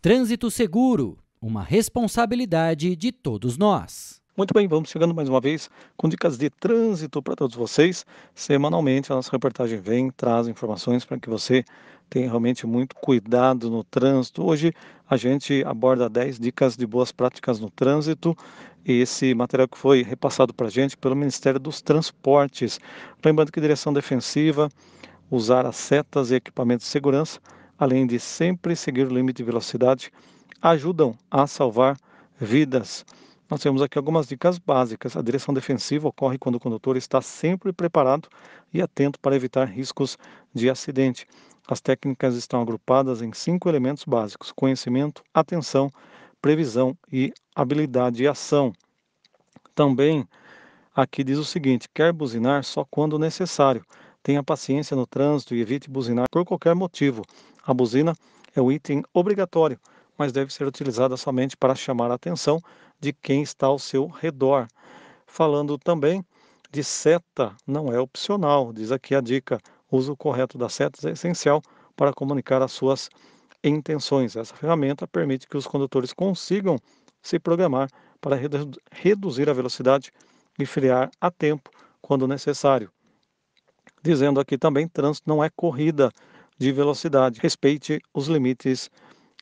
Trânsito seguro, uma responsabilidade de todos nós. Muito bem, vamos chegando mais uma vez com dicas de trânsito para todos vocês. Semanalmente a nossa reportagem vem, traz informações para que você tenha realmente muito cuidado no trânsito. Hoje a gente aborda 10 dicas de boas práticas no trânsito. Esse material que foi repassado para a gente pelo Ministério dos Transportes. Lembrando que direção defensiva, usar as setas e equipamentos de segurança além de sempre seguir o limite de velocidade, ajudam a salvar vidas. Nós temos aqui algumas dicas básicas. A direção defensiva ocorre quando o condutor está sempre preparado e atento para evitar riscos de acidente. As técnicas estão agrupadas em cinco elementos básicos: conhecimento, atenção, previsão e habilidade e ação. Também aqui diz o seguinte: quer buzinar só quando necessário. Tenha paciência no trânsito e evite buzinar por qualquer motivo. A buzina é um item obrigatório, mas deve ser utilizada somente para chamar a atenção de quem está ao seu redor. Falando também de seta, não é opcional, diz aqui a dica. O uso correto das setas é essencial para comunicar as suas intenções. Essa ferramenta permite que os condutores consigam se programar para redu reduzir a velocidade e frear a tempo quando necessário dizendo aqui também: trânsito não é corrida de velocidade. Respeite os limites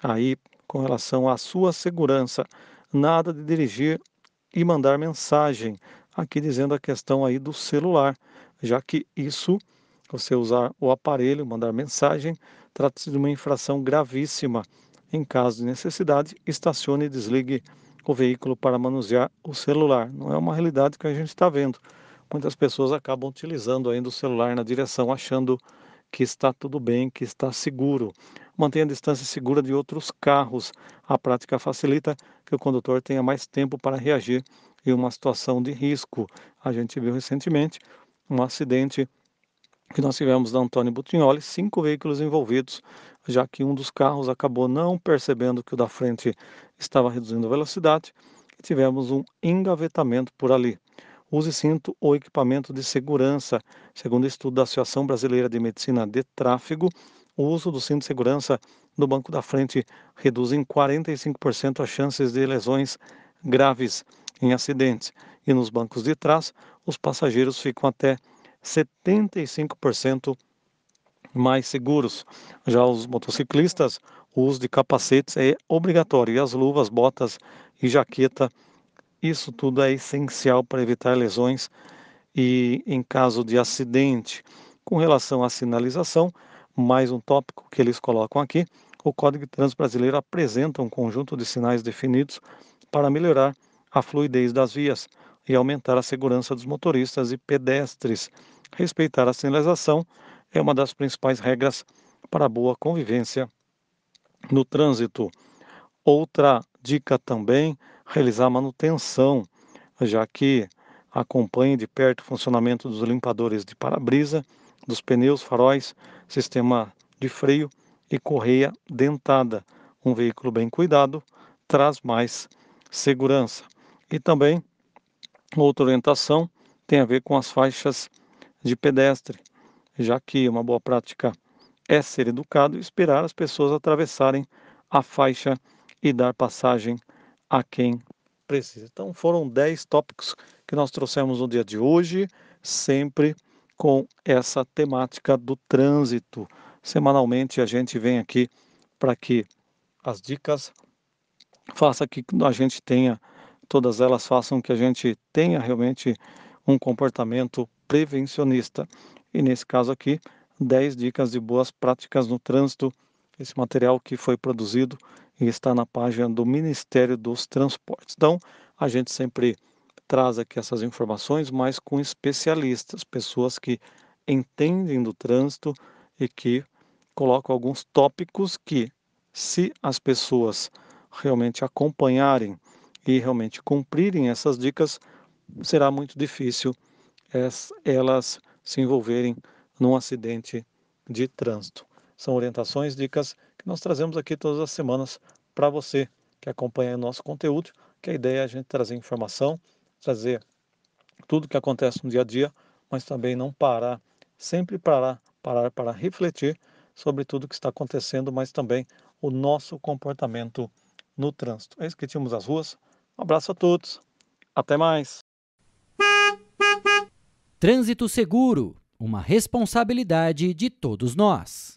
aí com relação à sua segurança. Nada de dirigir e mandar mensagem. Aqui dizendo a questão aí do celular, já que isso, você usar o aparelho, mandar mensagem, trata-se de uma infração gravíssima. Em caso de necessidade, estacione e desligue o veículo para manusear o celular. Não é uma realidade que a gente está vendo muitas pessoas acabam utilizando ainda o celular na direção, achando que está tudo bem, que está seguro. Mantenha a distância segura de outros carros. A prática facilita que o condutor tenha mais tempo para reagir em uma situação de risco. A gente viu recentemente um acidente que nós tivemos da Antônio Butignoli, cinco veículos envolvidos, já que um dos carros acabou não percebendo que o da frente estava reduzindo a velocidade e tivemos um engavetamento por ali use cinto ou equipamento de segurança. Segundo estudo da Associação Brasileira de Medicina de Tráfego, o uso do cinto de segurança no banco da frente reduz em 45% as chances de lesões graves em acidentes. E nos bancos de trás, os passageiros ficam até 75% mais seguros. Já os motociclistas, o uso de capacetes é obrigatório e as luvas, botas e jaqueta isso tudo é essencial para evitar lesões e em caso de acidente. Com relação à sinalização, mais um tópico que eles colocam aqui, o Código de Trânsito Brasileiro apresenta um conjunto de sinais definidos para melhorar a fluidez das vias e aumentar a segurança dos motoristas e pedestres. Respeitar a sinalização é uma das principais regras para a boa convivência no trânsito. Outra dica também realizar manutenção, já que acompanha de perto o funcionamento dos limpadores de para-brisa, dos pneus, faróis, sistema de freio e correia dentada. Um veículo bem cuidado traz mais segurança. E também outra orientação tem a ver com as faixas de pedestre, já que uma boa prática é ser educado e esperar as pessoas atravessarem a faixa e dar passagem a quem precisa. Então, foram 10 tópicos que nós trouxemos no dia de hoje, sempre com essa temática do trânsito. Semanalmente a gente vem aqui para que as dicas façam que a gente tenha, todas elas façam que a gente tenha realmente um comportamento prevencionista. E nesse caso aqui, 10 dicas de boas práticas no trânsito. Esse material que foi produzido e está na página do Ministério dos Transportes. Então, a gente sempre traz aqui essas informações, mas com especialistas, pessoas que entendem do trânsito e que colocam alguns tópicos que, se as pessoas realmente acompanharem e realmente cumprirem essas dicas, será muito difícil elas se envolverem num acidente de trânsito. São orientações, dicas que nós trazemos aqui todas as semanas para você que acompanha o nosso conteúdo, que a ideia é a gente trazer informação, trazer tudo que acontece no dia a dia, mas também não parar, sempre parar, parar para refletir sobre tudo que está acontecendo, mas também o nosso comportamento no trânsito. É isso que tínhamos as ruas. Um abraço a todos. Até mais. Trânsito seguro, uma responsabilidade de todos nós.